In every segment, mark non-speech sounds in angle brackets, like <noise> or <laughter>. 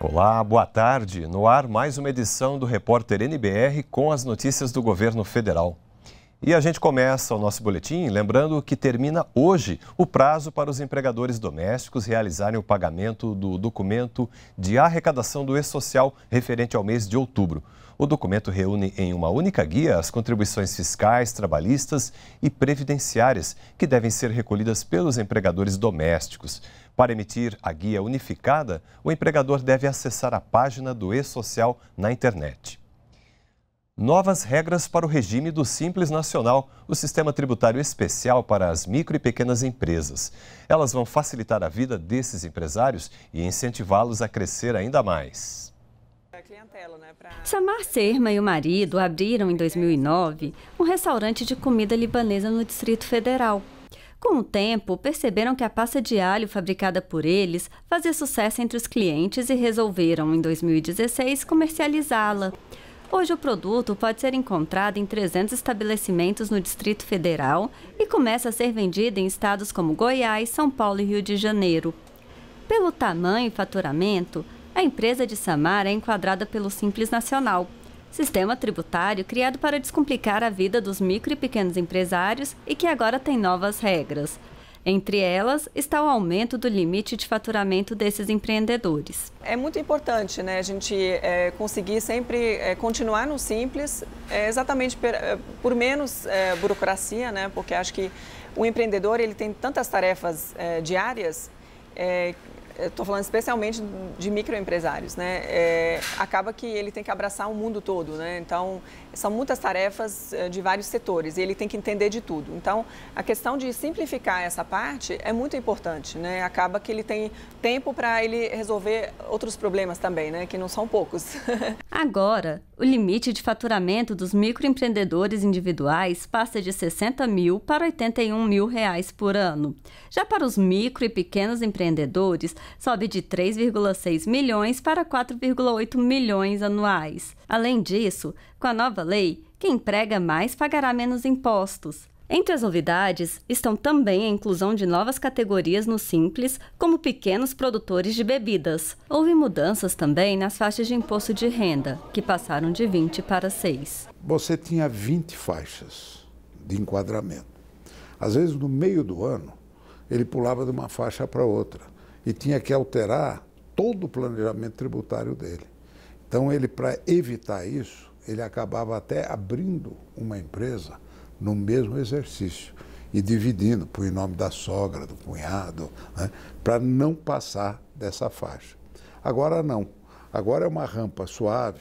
Olá, boa tarde. No ar, mais uma edição do Repórter NBR com as notícias do governo federal. E a gente começa o nosso boletim lembrando que termina hoje o prazo para os empregadores domésticos realizarem o pagamento do documento de arrecadação do E-Social referente ao mês de outubro. O documento reúne em uma única guia as contribuições fiscais, trabalhistas e previdenciárias que devem ser recolhidas pelos empregadores domésticos. Para emitir a guia unificada, o empregador deve acessar a página do E-Social na internet novas regras para o regime do Simples Nacional, o sistema tributário especial para as micro e pequenas empresas. Elas vão facilitar a vida desses empresários e incentivá-los a crescer ainda mais. Né? Samar Serma e o marido abriram em 2009 um restaurante de comida libanesa no Distrito Federal. Com o tempo, perceberam que a pasta de alho fabricada por eles fazia sucesso entre os clientes e resolveram, em 2016, comercializá-la. Hoje o produto pode ser encontrado em 300 estabelecimentos no Distrito Federal e começa a ser vendido em estados como Goiás, São Paulo e Rio de Janeiro. Pelo tamanho e faturamento, a empresa de Samar é enquadrada pelo Simples Nacional, sistema tributário criado para descomplicar a vida dos micro e pequenos empresários e que agora tem novas regras. Entre elas está o aumento do limite de faturamento desses empreendedores. É muito importante né, a gente é, conseguir sempre é, continuar no simples, é, exatamente per, por menos burocracia, né, porque acho que o empreendedor ele tem tantas tarefas diárias estou falando especialmente de microempresários, né? É, acaba que ele tem que abraçar o mundo todo, né? Então, são muitas tarefas eh, de vários setores e ele tem que entender de tudo. Então, a questão de simplificar essa parte é muito importante, né? Acaba que ele tem tempo para ele resolver outros problemas também, né? Que não são poucos. <laughs> Agora, o limite de faturamento dos microempreendedores individuais passa de 60 mil para 81 mil reais por ano. Já para os micro e pequenos empreendedores, sobe de 3,6 milhões para 4,8 milhões anuais. Além disso, com a nova lei, quem emprega mais pagará menos impostos. Entre as novidades estão também a inclusão de novas categorias no Simples, como pequenos produtores de bebidas. Houve mudanças também nas faixas de imposto de renda, que passaram de 20 para 6. Você tinha 20 faixas de enquadramento. Às vezes, no meio do ano, ele pulava de uma faixa para outra e tinha que alterar todo o planejamento tributário dele. Então, ele, para evitar isso, ele acabava até abrindo uma empresa no mesmo exercício e dividindo, por em nome da sogra, do cunhado, né, para não passar dessa faixa. Agora não. Agora é uma rampa suave,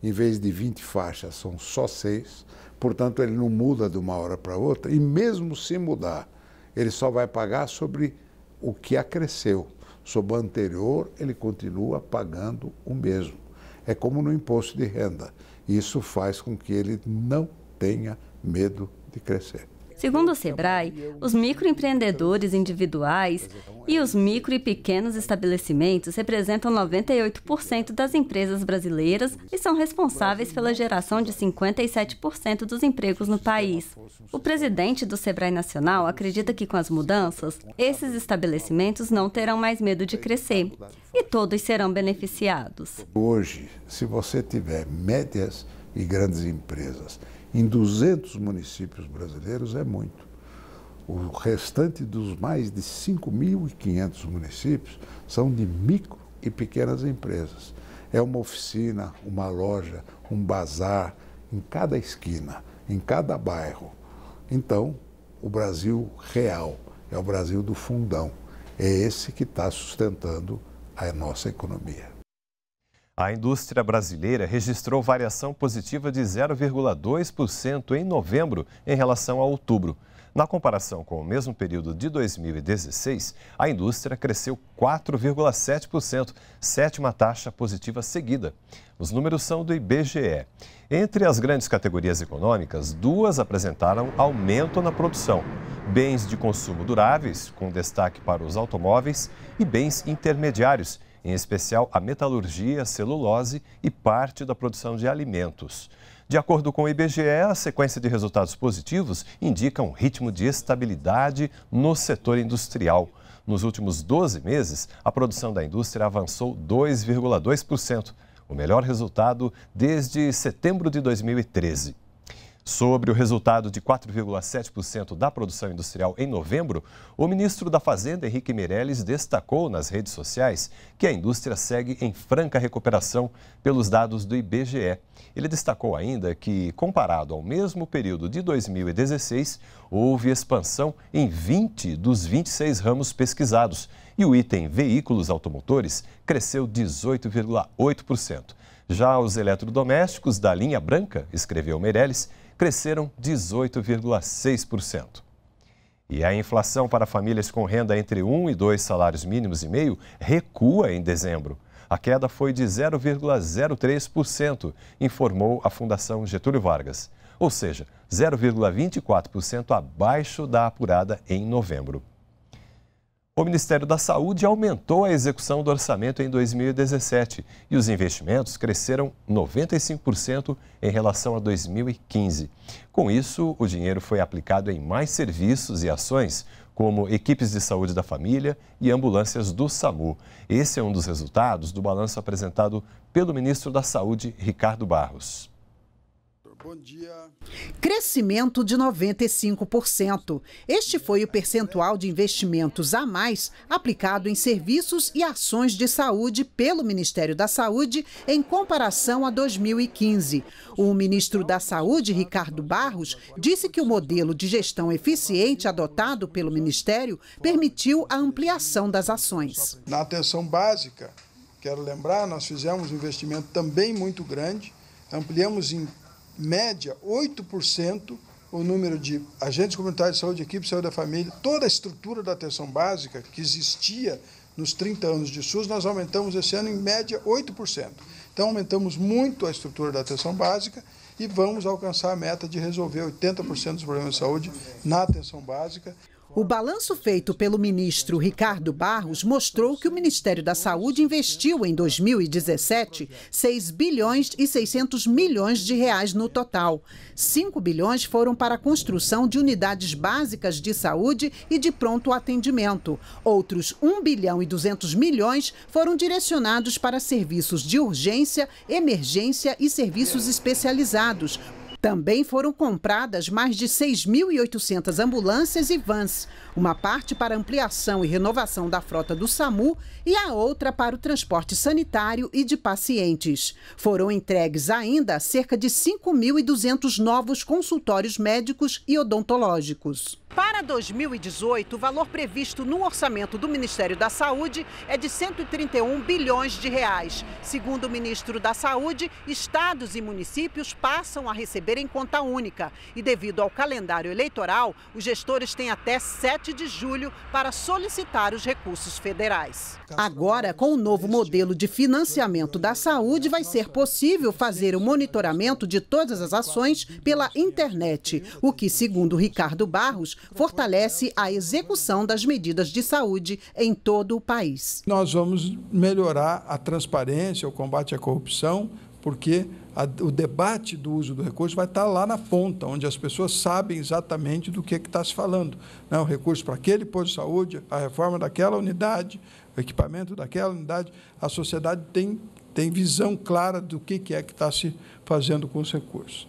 em vez de 20 faixas, são só seis, portanto ele não muda de uma hora para outra, e mesmo se mudar, ele só vai pagar sobre o que acresceu. Sobre o anterior, ele continua pagando o mesmo. É como no imposto de renda isso faz com que ele não tenha medo de crescer. Segundo o Sebrae, os microempreendedores individuais e os micro e pequenos estabelecimentos representam 98% das empresas brasileiras e são responsáveis pela geração de 57% dos empregos no país. O presidente do Sebrae Nacional acredita que com as mudanças, esses estabelecimentos não terão mais medo de crescer e todos serão beneficiados. Hoje, se você tiver médias e grandes empresas em 200 municípios brasileiros é muito. O restante dos mais de 5.500 municípios são de micro e pequenas empresas. É uma oficina, uma loja, um bazar em cada esquina, em cada bairro. Então, o Brasil real é o Brasil do fundão. É esse que está sustentando a nossa economia. A indústria brasileira registrou variação positiva de 0,2% em novembro em relação a outubro. Na comparação com o mesmo período de 2016, a indústria cresceu 4,7%, sétima taxa positiva seguida. Os números são do IBGE. Entre as grandes categorias econômicas, duas apresentaram aumento na produção: bens de consumo duráveis, com destaque para os automóveis, e bens intermediários em especial a metalurgia, celulose e parte da produção de alimentos. De acordo com o IBGE, a sequência de resultados positivos indica um ritmo de estabilidade no setor industrial. Nos últimos 12 meses, a produção da indústria avançou 2,2%, o melhor resultado desde setembro de 2013. Sobre o resultado de 4,7% da produção industrial em novembro, o ministro da Fazenda, Henrique Meirelles, destacou nas redes sociais que a indústria segue em franca recuperação pelos dados do IBGE. Ele destacou ainda que, comparado ao mesmo período de 2016, houve expansão em 20 dos 26 ramos pesquisados e o item veículos automotores cresceu 18,8%. Já os eletrodomésticos da linha branca, escreveu Meirelles, cresceram 18,6%. E a inflação para famílias com renda entre um e dois salários mínimos e meio recua em dezembro. A queda foi de 0,03%, informou a Fundação Getúlio Vargas, ou seja, 0,24% abaixo da apurada em novembro. O Ministério da Saúde aumentou a execução do orçamento em 2017 e os investimentos cresceram 95% em relação a 2015. Com isso, o dinheiro foi aplicado em mais serviços e ações, como equipes de saúde da família e ambulâncias do SAMU. Esse é um dos resultados do balanço apresentado pelo ministro da Saúde, Ricardo Barros. Bom dia. Crescimento de 95%. Este foi o percentual de investimentos a mais aplicado em serviços e ações de saúde pelo Ministério da Saúde em comparação a 2015. O ministro da Saúde, Ricardo Barros, disse que o modelo de gestão eficiente adotado pelo Ministério permitiu a ampliação das ações. Na atenção básica, quero lembrar, nós fizemos um investimento também muito grande, ampliamos em média, 8% o número de agentes comunitários de saúde, equipe de saúde da família, toda a estrutura da atenção básica que existia nos 30 anos de SUS, nós aumentamos esse ano em média 8%. Então aumentamos muito a estrutura da atenção básica e vamos alcançar a meta de resolver 80% dos problemas de saúde na atenção básica. O balanço feito pelo ministro Ricardo Barros mostrou que o Ministério da Saúde investiu em 2017 6 bilhões e 600 milhões de reais no total. 5 bilhões foram para a construção de unidades básicas de saúde e de pronto atendimento. Outros 1 bilhão e 200 milhões foram direcionados para serviços de urgência, emergência e serviços especializados, também foram compradas mais de 6.800 ambulâncias e vans, uma parte para ampliação e renovação da frota do SAMU e a outra para o transporte sanitário e de pacientes. Foram entregues ainda cerca de 5.200 novos consultórios médicos e odontológicos. Para 2018, o valor previsto no orçamento do Ministério da Saúde é de 131 bilhões de reais. Segundo o ministro da Saúde, estados e municípios passam a receber em conta única. E devido ao calendário eleitoral, os gestores têm até 7 de julho para solicitar os recursos federais. Agora, com o novo modelo de financiamento da saúde, vai ser possível fazer o monitoramento de todas as ações pela internet, o que, segundo Ricardo Barros, fortalece a execução das medidas de saúde em todo o país. Nós vamos melhorar a transparência, o combate à corrupção, porque a, o debate do uso do recurso vai estar lá na ponta, onde as pessoas sabem exatamente do que, é que está se falando. Né? O recurso para aquele posto de saúde, a reforma daquela unidade, o equipamento daquela unidade, a sociedade tem, tem visão clara do que, que é que está se fazendo com os recursos.